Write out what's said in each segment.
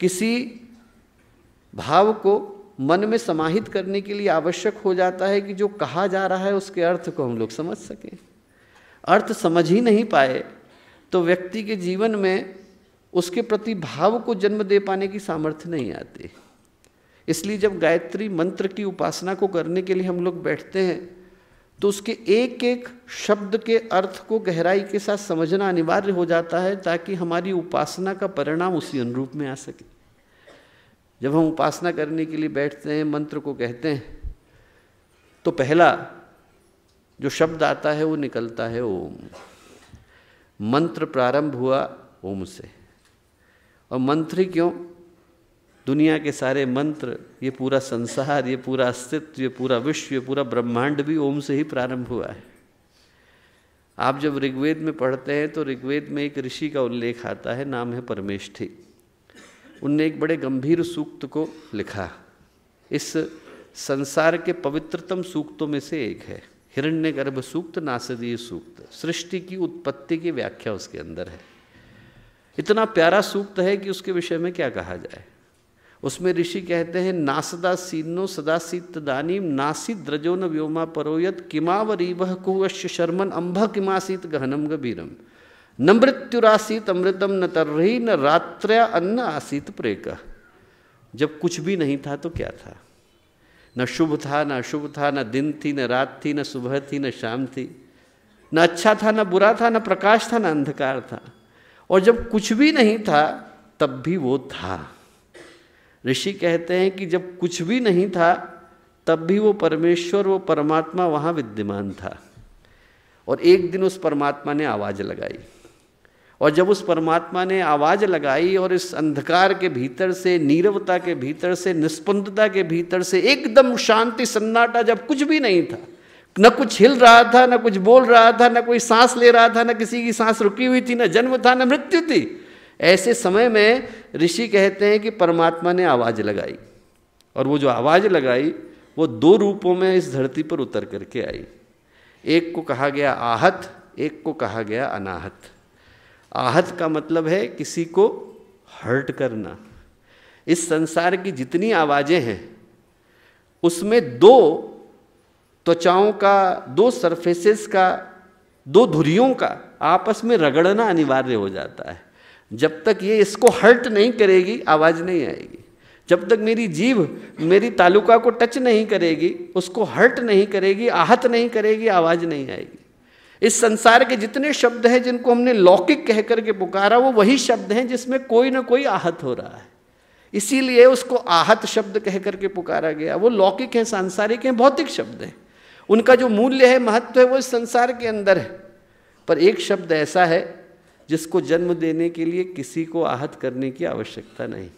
किसी भाव को मन में समाहित करने के लिए आवश्यक हो जाता है कि जो कहा जा रहा है उसके अर्थ को हम लोग समझ सकें अर्थ समझ ही नहीं पाए तो व्यक्ति के जीवन में उसके प्रति भाव को जन्म दे पाने की सामर्थ्य नहीं आती इसलिए जब गायत्री मंत्र की उपासना को करने के लिए हम लोग बैठते हैं तो उसके एक एक शब्द के अर्थ को गहराई के साथ समझना अनिवार्य हो जाता है ताकि हमारी उपासना का परिणाम उसी अनुरूप में आ सके जब हम उपासना करने के लिए बैठते हैं मंत्र को कहते हैं तो पहला जो शब्द आता है वो निकलता है ओम मंत्र प्रारंभ हुआ ओम से और मंत्र क्यों दुनिया के सारे मंत्र ये पूरा संसार ये पूरा अस्तित्व ये पूरा विश्व ये पूरा ब्रह्मांड भी ओम से ही प्रारंभ हुआ है आप जब ऋग्वेद में पढ़ते हैं तो ऋग्वेद में एक ऋषि का उल्लेख आता है नाम है परमेष्ठी उनने एक बड़े गंभीर सूक्त को लिखा इस संसार के पवित्रतम सूक्तों में से एक है हिरण्य गर्भ सूक्त नासदीय सूक्त सृष्टि की उत्पत्ति की व्याख्या उसके अंदर है इतना प्यारा सूक्त है कि उसके विषय में क्या कहा जाए उसमें ऋषि कहते हैं नासदा सीनो सदा सीतदानी नासी द्रजो न व्योमा परोयत किमावरी वह कुश शर्मन अम्भ किमासीत गहनम गभीरम न मृत्युरासीत अमृतम न तर्री न रात्र्या अन्न आसीत प्रेक जब कुछ भी नहीं था तो क्या था न शुभ था न अशुभ था न दिन थी न रात थी न सुबह थी न शाम थी न अच्छा था न बुरा था न प्रकाश था न अंधकार था और जब कुछ भी नहीं था तब भी वो था ऋषि कहते हैं कि जब कुछ भी नहीं था तब भी वो परमेश्वर वो परमात्मा वहाँ विद्यमान था और एक दिन उस परमात्मा ने आवाज़ लगाई और जब उस परमात्मा ने आवाज़ लगाई और इस अंधकार के भीतर से नीरवता के भीतर से निष्पन्दता के भीतर से एकदम शांति सन्नाटा जब कुछ भी नहीं था न कुछ हिल रहा था न कुछ बोल रहा था न कोई सांस ले रहा था न किसी की सांस रुकी हुई थी न जन्म था न मृत्यु थी ऐसे समय में ऋषि कहते हैं कि परमात्मा ने आवाज़ लगाई और वो जो आवाज़ लगाई वो दो रूपों में इस धरती पर उतर करके आई एक को कहा गया आहत एक को कहा गया अनाहत आहत का मतलब है किसी को हर्ट करना इस संसार की जितनी आवाज़ें हैं उसमें दो त्वचाओं का दो सरफेसेस का दो धुरियों का आपस में रगड़ना अनिवार्य हो जाता है जब तक ये इसको हर्ट नहीं करेगी आवाज़ नहीं आएगी जब तक मेरी जीव मेरी तालुका को टच नहीं करेगी उसको हर्ट नहीं करेगी आहत नहीं करेगी आवाज़ नहीं आएगी इस संसार के जितने शब्द हैं जिनको हमने लौकिक कह करके पुकारा वो वही शब्द हैं जिसमें कोई ना कोई आहत हो रहा है इसीलिए उसको आहत शब्द कह करके पुकारा गया वो लौकिक हैं सांसारिक हैं भौतिक शब्द हैं उनका जो मूल्य है महत्व है वो इस संसार के अंदर है पर एक शब्द ऐसा है जिसको जन्म देने के लिए किसी को आहत करने की आवश्यकता नहीं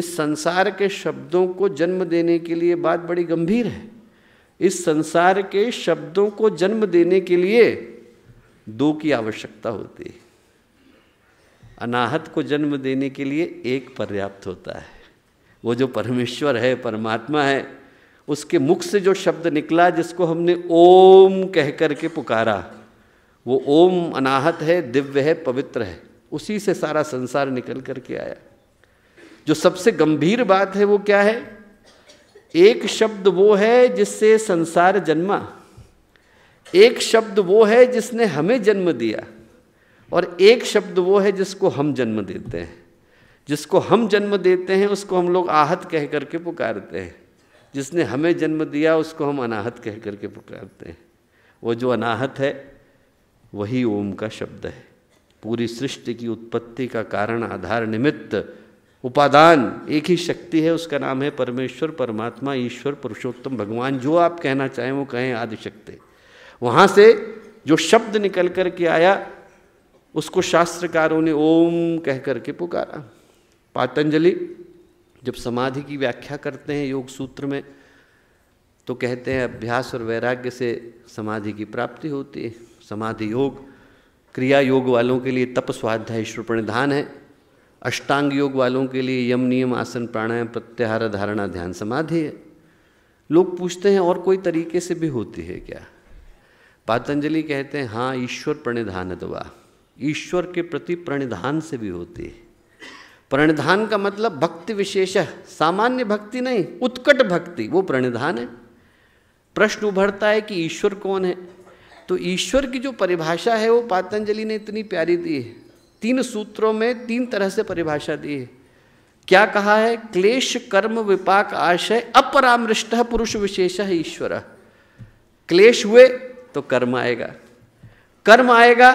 इस संसार के शब्दों को जन्म देने के लिए बात बड़ी गंभीर है इस संसार के शब्दों को जन्म देने के लिए दो की आवश्यकता होती है अनाहत को जन्म देने के लिए एक पर्याप्त होता है वो जो परमेश्वर है परमात्मा है उसके मुख से जो शब्द निकला जिसको हमने ओम कह करके के पुकारा वो ओम अनाहत है दिव्य है पवित्र है उसी से सारा संसार निकल करके आया जो सबसे गंभीर बात है वो क्या है एक शब्द वो है जिससे संसार जन्मा एक शब्द वो है जिसने हमें जन्म दिया और एक शब्द वो है जिसको हम जन्म देते हैं जिसको हम जन्म देते हैं उसको हम लोग आहत कह करके पुकारते हैं जिसने हमें जन्म दिया उसको हम अनाहत कह करके पुकारते हैं वो जो अनाहत है वही ओम का शब्द है पूरी सृष्टि की उत्पत्ति का कारण आधार निमित्त उपादान एक ही शक्ति है उसका नाम है परमेश्वर परमात्मा ईश्वर पुरुषोत्तम भगवान जो आप कहना चाहें वो कहें आदिशक्ति वहाँ से जो शब्द निकल कर के आया उसको शास्त्रकारों ने ओम कह करके पुकारा पातंजलि जब समाधि की व्याख्या करते हैं योग सूत्र में तो कहते हैं अभ्यास और वैराग्य से समाधि की प्राप्ति होती है समाधि योग क्रिया योग वालों के लिए तप स्वाध्याय प्रणिधान है अष्टांग योग वालों के लिए यम नियम आसन प्राणायाम प्रत्याहार धारणा ध्यान समाधि है लोग पूछते हैं और कोई तरीके से भी होती है क्या पातंजलि कहते हैं हाँ ईश्वर प्रणिधान दवा ईश्वर के प्रति प्रणिधान से भी होती है प्रणिधान का मतलब भक्ति विशेष सामान्य भक्ति नहीं उत्कट भक्ति वो प्रणिधान है प्रश्न उभरता है कि ईश्वर कौन है तो ईश्वर की जो परिभाषा है वो पातंजलि ने इतनी प्यारी दी है तीन सूत्रों में तीन तरह से परिभाषा दी है क्या कहा है क्लेश कर्म विपाक आशय अपरामृष्ट पुरुष विशेष है ईश्वर क्लेश हुए तो कर्म आएगा कर्म आएगा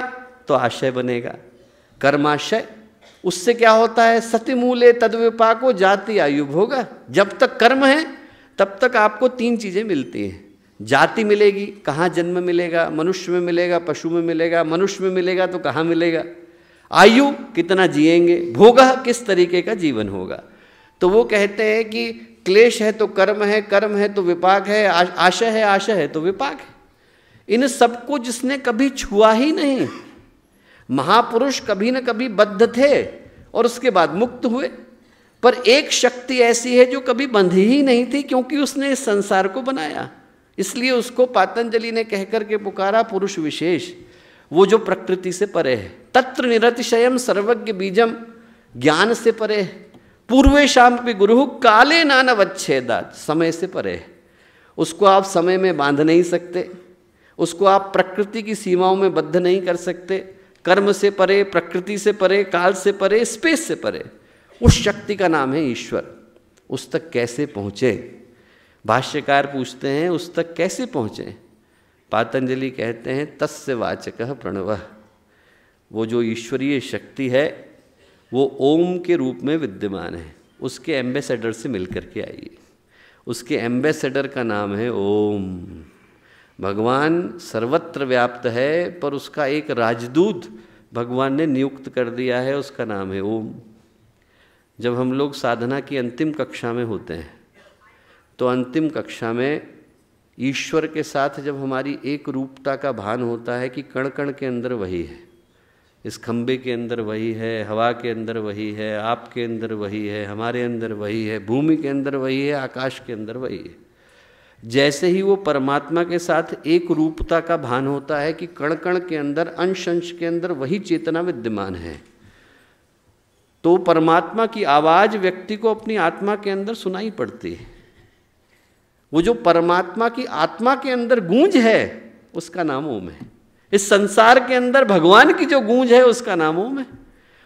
तो आशय बनेगा कर्माशय उससे क्या होता है तद विपाको जाति आयु भोग जब तक कर्म है तब तक आपको तीन चीज़ें मिलती हैं जाति मिलेगी कहाँ जन्म मिलेगा मनुष्य में मिलेगा पशु में मिलेगा मनुष्य में मिलेगा तो कहाँ मिलेगा आयु कितना जिएंगे भोग किस तरीके का जीवन होगा तो वो कहते हैं कि क्लेश है तो कर्म है कर्म है तो विपाक है आशय है आशय है तो विपाक है इन सबको जिसने कभी छुआ ही नहीं महापुरुष कभी न कभी बद्ध थे और उसके बाद मुक्त हुए पर एक शक्ति ऐसी है जो कभी बंधी ही नहीं थी क्योंकि उसने इस संसार को बनाया इसलिए उसको पातंजलि ने कहकर के पुकारा पुरुष विशेष वो जो प्रकृति से परे है तत्र निरतिशयम सर्वज्ञ बीजम ज्ञान से परे है पूर्वे शाम भी गुरु काले नानवच्छेदात समय से परे है उसको आप समय में बांध नहीं सकते उसको आप प्रकृति की सीमाओं में बद्ध नहीं कर सकते कर्म से परे प्रकृति से परे काल से परे स्पेस से परे उस शक्ति का नाम है ईश्वर उस तक कैसे पहुँचे भाष्यकार पूछते हैं उस तक कैसे पहुँचे पातंजलि कहते हैं तस्य वाचक प्रणव वो जो ईश्वरीय शक्ति है वो ओम के रूप में विद्यमान है उसके एम्बेसडर से मिलकर के आइए उसके एम्बेसडर का नाम है ओम भगवान सर्वत्र व्याप्त है पर उसका एक राजदूत भगवान ने नियुक्त कर दिया है उसका नाम है ओम जब हम लोग साधना की अंतिम कक्षा में होते हैं तो अंतिम कक्षा में ईश्वर के साथ जब हमारी एक रूपता का भान होता है कि कण कण के अंदर वही है इस खम्भे के अंदर वही है हवा के अंदर वही है आपके अंदर वही है हमारे अंदर वही है भूमि के अंदर वही है आकाश के अंदर वही है जैसे ही वो परमात्मा के साथ एक रूपता का भान होता है कि कण कण के अंदर अंश अंश के अंदर वही चेतना विद्यमान है तो परमात्मा की आवाज़ व्यक्ति को अपनी आत्मा के अंदर सुनाई पड़ती है वो जो परमात्मा की आत्मा के अंदर गूंज है उसका नाम ओम है इस संसार के अंदर भगवान की जो गूंज है उसका नाम ओम है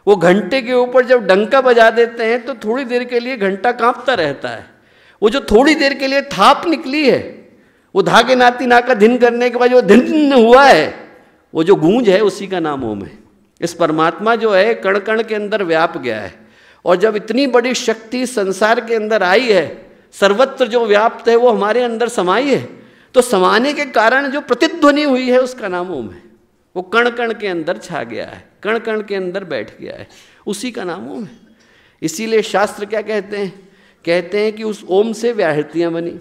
वो घंटे के ऊपर जब डंका बजा देते हैं तो थोड़ी देर के लिए घंटा कांपता रहता है वो जो थोड़ी देर के लिए थाप निकली है वो धागे नाती नाका धिन करने के बाद जो धिन हुआ है वो जो गूंज है उसी का नाम ओम है इस परमात्मा जो है कण कण के अंदर व्याप गया है और जब इतनी बड़ी शक्ति संसार के अंदर आई है सर्वत्र जो व्याप्त है वो हमारे अंदर समाई है तो समाने के कारण जो प्रतिध्वनि हुई है उसका नाम ओम है वो कण कण के अंदर छा गया है कण कण के अंदर बैठ गया है उसी का नाम ओम है इसीलिए शास्त्र क्या कहते हैं कहते हैं कि उस ओम से व्याहृतियाँ बनी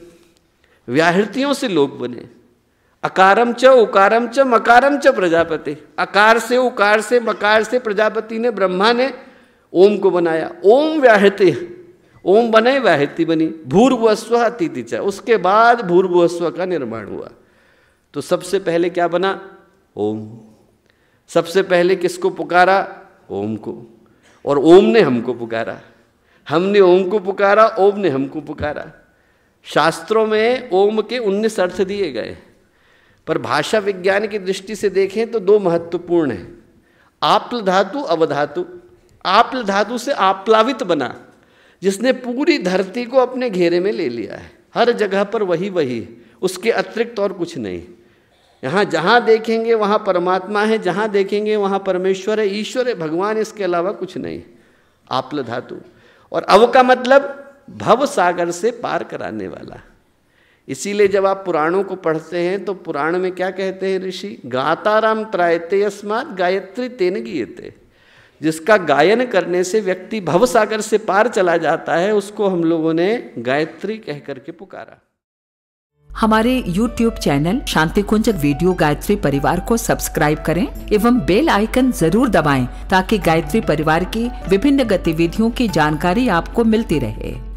व्याहृतियों से लोग बने अकारम च उकारम च मकारम च प्रजापति अकार से उकार से मकार से प्रजापति ने ब्रह्मा ने ओम को बनाया ओम व्याहृति ओम बने वाहिति बनी भूर्भुअस्व अतिथि च उसके बाद भूर्भुअस्व का निर्माण हुआ तो सबसे पहले क्या बना ओम सबसे पहले किसको पुकारा ओम को और ओम ने हमको पुकारा हमने ओम को पुकारा ओम ने हमको पुकारा शास्त्रों में ओम के उन्नीस अर्थ दिए गए पर भाषा विज्ञान की दृष्टि से देखें तो दो महत्वपूर्ण हैं आप्ल धातु अवधातु आप्ल धातु से आप्लावित बना जिसने पूरी धरती को अपने घेरे में ले लिया है हर जगह पर वही वही उसके अतिरिक्त और कुछ नहीं यहाँ जहाँ देखेंगे वहाँ परमात्मा है जहाँ देखेंगे वहाँ परमेश्वर है ईश्वर है भगवान इसके अलावा कुछ नहीं आपल धातु और अव का मतलब भव सागर से पार कराने वाला इसीलिए जब आप पुराणों को पढ़ते हैं तो पुराण में क्या कहते हैं ऋषि गाताराम त्रायते अस्मात गायत्री तेन गीयते जिसका गायन करने से व्यक्ति भवसागर से पार चला जाता है उसको हम लोगों ने गायत्री कह करके पुकारा हमारे YouTube channel Shanti Kunj video Gayatri Parivar को सब्सक्राइब करें एवं बेल आइकन जरूर दबाएं ताकि गायत्री परिवार की विभिन्न गतिविधियों की जानकारी आपको मिलती रहे